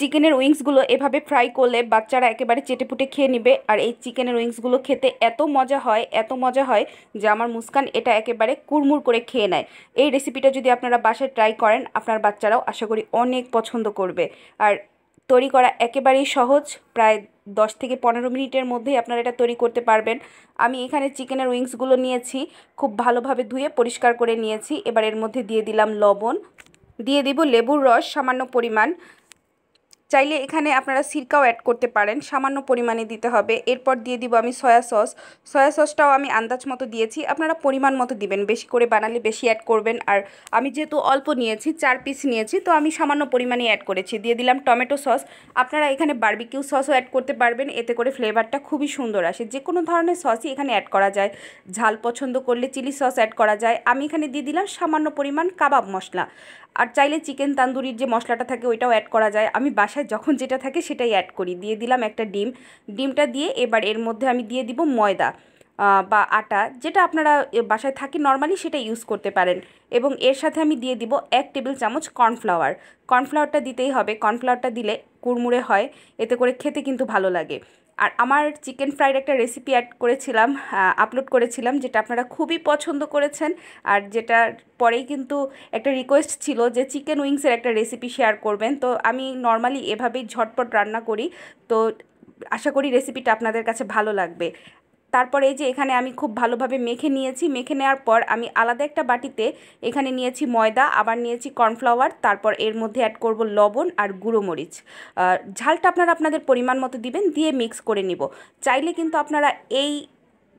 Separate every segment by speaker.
Speaker 1: চিকেনের উইংসগুলো এভাবে ফ্রাই করলে বাচ্চারা একেবারে চেটেপুটে খেয়ে নেবে আর এই চিকেনের উইংসগুলো খেতে এত মজা হয় এত মজা হয় যে আমার মুস্কান এটা একেবারে কুড়মুড় করে খেয়ে নেয় এই রেসিপিটা যদি আপনারা বাসায় ট্রাই করেন আপনার বাচ্চারাও আশা করি অনেক পছন্দ করবে আর তৈরি করা একেবারেই সহজ প্রায় দশ থেকে পনেরো মিনিটের মধ্যেই আপনারা এটা তৈরি করতে পারবেন আমি এখানে চিকেনের উইংসগুলো নিয়েছি খুব ভালোভাবে ধুয়ে পরিষ্কার করে নিয়েছি এবার এর মধ্যে দিয়ে দিলাম লবণ দিয়ে দিব লেবুর রস সামান্য পরিমাণ চাইলে এখানে আপনারা সিরকাও অ্যাড করতে পারেন সামান্য পরিমাণে দিতে হবে এরপর দিয়ে দিব আমি সয়া সস সয়া সসটাও আমি আন্দাজ মতো দিয়েছি আপনারা পরিমাণ মতো দিবেন বেশি করে বানালে বেশি অ্যাড করবেন আর আমি যেহেতু অল্প নিয়েছি চার পিস নিয়েছি তো আমি সামান্য পরিমাণে অ্যাড করেছি দিয়ে দিলাম টমেটো সস আপনারা এখানে বার্বিকিউ সসও অ্যাড করতে পারবেন এতে করে ফ্লেভারটা খুবই সুন্দর আসে যে কোনো ধরনের সসই এখানে অ্যাড করা যায় ঝাল পছন্দ করলে চিলি সস অ্যাড করা যায় আমি এখানে দিয়ে দিলাম সামান্য পরিমাণ কাবাব মশলা আর চাইলে চিকেন তান্দুরির যে মশলাটা থাকে ওইটাও অ্যাড করা যায় আমি বাসায় যখন যেটা থাকে সেটাই অ্যাড করি দিয়ে দিলাম একটা ডিম ডিমটা দিয়ে এবার এর মধ্যে আমি দিয়ে দিব ময়দা বা আটা যেটা আপনারা বাসায় থাকে নর্মালি সেটা ইউজ করতে পারেন এবং এর সাথে আমি দিয়ে দিব এক টেবিল চামচ কর্নফ্লাওয়ার কর্নফ্লাওয়ারটা দিতেই হবে কর্নফ্লাওয়ারটা দিলে কুড়মুড়ে হয় এতে করে খেতে কিন্তু ভালো লাগে আর আমার চিকেন ফ্রাইড একটা রেসিপি অ্যাড করেছিলাম আপলোড করেছিলাম যেটা আপনারা খুবই পছন্দ করেছেন আর যেটার পরেই কিন্তু একটা রিকোয়েস্ট ছিল যে চিকেন উইংসের একটা রেসিপি শেয়ার করবেন তো আমি নর্মালি এভাবেই ঝটপট রান্না করি তো আশা করি রেসিপিটা আপনাদের কাছে ভালো লাগবে তারপর এই যে এখানে আমি খুব ভালোভাবে মেখে নিয়েছি মেখে নেওয়ার পর আমি আলাদা একটা বাটিতে এখানে নিয়েছি ময়দা আবার নিয়েছি কর্নফ্লাওয়ার তারপর এর মধ্যে অ্যাড করব লবণ আর গুঁড়ো মরিচ ঝালটা আপনারা আপনাদের পরিমাণ মতো দিবেন দিয়ে মিক্স করে নিব চাইলে কিন্তু আপনারা এই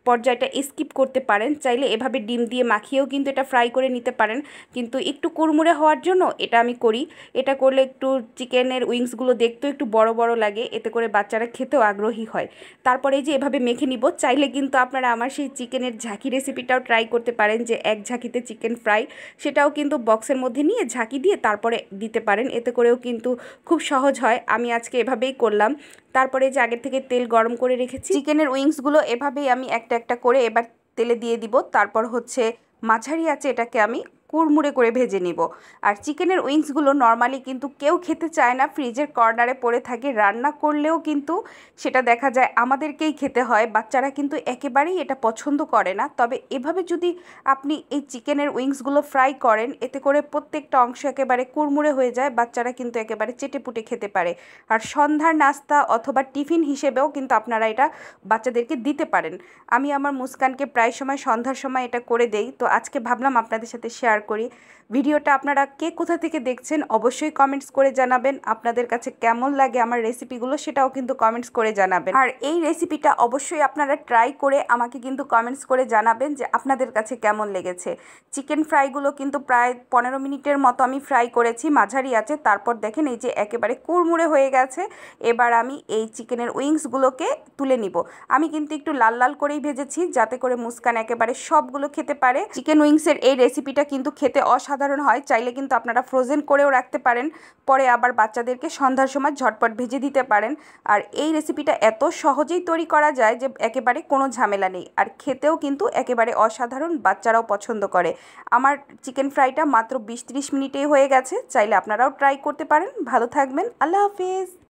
Speaker 1: পর্যায়টা স্কিপ করতে পারেন চাইলে এভাবে ডিম দিয়ে মাখিয়েও কিন্তু এটা ফ্রাই করে নিতে পারেন কিন্তু একটু কুড়মুড়ে হওয়ার জন্য এটা আমি করি এটা করলে একটু চিকেনের উইংসগুলো দেখতেও একটু বড় বড় লাগে এতে করে বাচ্চারা খেতেও আগ্রহী হয় তারপরে যে এভাবে মেখে নিব চাইলে কিন্তু আপনারা আমার সেই চিকেনের ঝাঁকি রেসিপিটাও ট্রাই করতে পারেন যে এক ঝাঁকিতে চিকেন ফ্রাই সেটাও কিন্তু বক্সের মধ্যে নিয়ে ঝাঁকি দিয়ে তারপরে দিতে পারেন এতে করেও কিন্তু খুব সহজ হয় আমি আজকে এভাবেই করলাম তারপরে যে আগের থেকে তেল গরম করে রেখেছি চিকেনের উইংসগুলো এভাবেই আমি একটা একটা করে এবার তেলে দিয়ে দিব তারপর হচ্ছে মাঝারি আছে এটাকে আমি কুড়মুড়ে করে ভেজে নিব আর চিকেনের উইংসগুলো নর্মালি কিন্তু কেউ খেতে চায় না ফ্রিজের কর্নারে পড়ে থাকে রান্না করলেও কিন্তু সেটা দেখা যায় আমাদেরকেই খেতে হয় বাচ্চারা কিন্তু একেবারেই এটা পছন্দ করে না তবে এভাবে যদি আপনি এই চিকেনের উইংসগুলো ফ্রাই করেন এতে করে প্রত্যেকটা অংশ একেবারে কুড়মুড়ে হয়ে যায় বাচ্চারা কিন্তু একেবারে চেটেপুটে খেতে পারে আর সন্ধ্যার নাস্তা অথবা টিফিন হিসেবেও কিন্তু আপনারা এটা বাচ্চাদেরকে দিতে পারেন আমি আমার মুস্কানকে প্রায় সময় সন্ধ্যার সময় এটা করে দেই তো আজকে ভাবলাম আপনাদের সাথে শেয়ার শেয়ার করি ভিডিওটা আপনারা কে কোথা থেকে দেখছেন অবশ্যই কমেন্টস করে জানাবেন আপনাদের কাছে কেমন লাগে আমার রেসিপিগুলো সেটাও কিন্তু কমেন্টস করে জানাবেন আর এই রেসিপিটা অবশ্যই আপনারা ট্রাই করে আমাকে কিন্তু কমেন্টস করে জানাবেন যে আপনাদের কাছে কেমন লেগেছে চিকেন ফ্রাইগুলো কিন্তু প্রায় পনেরো মিনিটের মতো আমি ফ্রাই করেছি মাঝারি আছে তারপর দেখেন এই যে একেবারে কুড়মুড়ে হয়ে গেছে এবার আমি এই চিকেনের উইংসগুলোকে তুলে নিব আমি কিন্তু একটু লাল লাল করেই ভেজেছি যাতে করে মুস্কান একেবারে সবগুলো খেতে পারে চিকেন উইংসের এই রেসিপিটা কিন্তু কিন্তু খেতে অসাধারণ হয় চাইলে কিন্তু আপনারা ফ্রোজেন করেও রাখতে পারেন পরে আবার বাচ্চাদেরকে সন্ধ্যার সময় ঝটপট ভেজে দিতে পারেন আর এই রেসিপিটা এত সহজেই তৈরি করা যায় যে একেবারে কোনো ঝামেলা নেই আর খেতেও কিন্তু একেবারে অসাধারণ বাচ্চারাও পছন্দ করে আমার চিকেন ফ্রাইটা মাত্র বিশ ত্রিশ মিনিটেই হয়ে গেছে চাইলে আপনারাও ট্রাই করতে পারেন ভালো থাকবেন আল্লাহ হাফিজ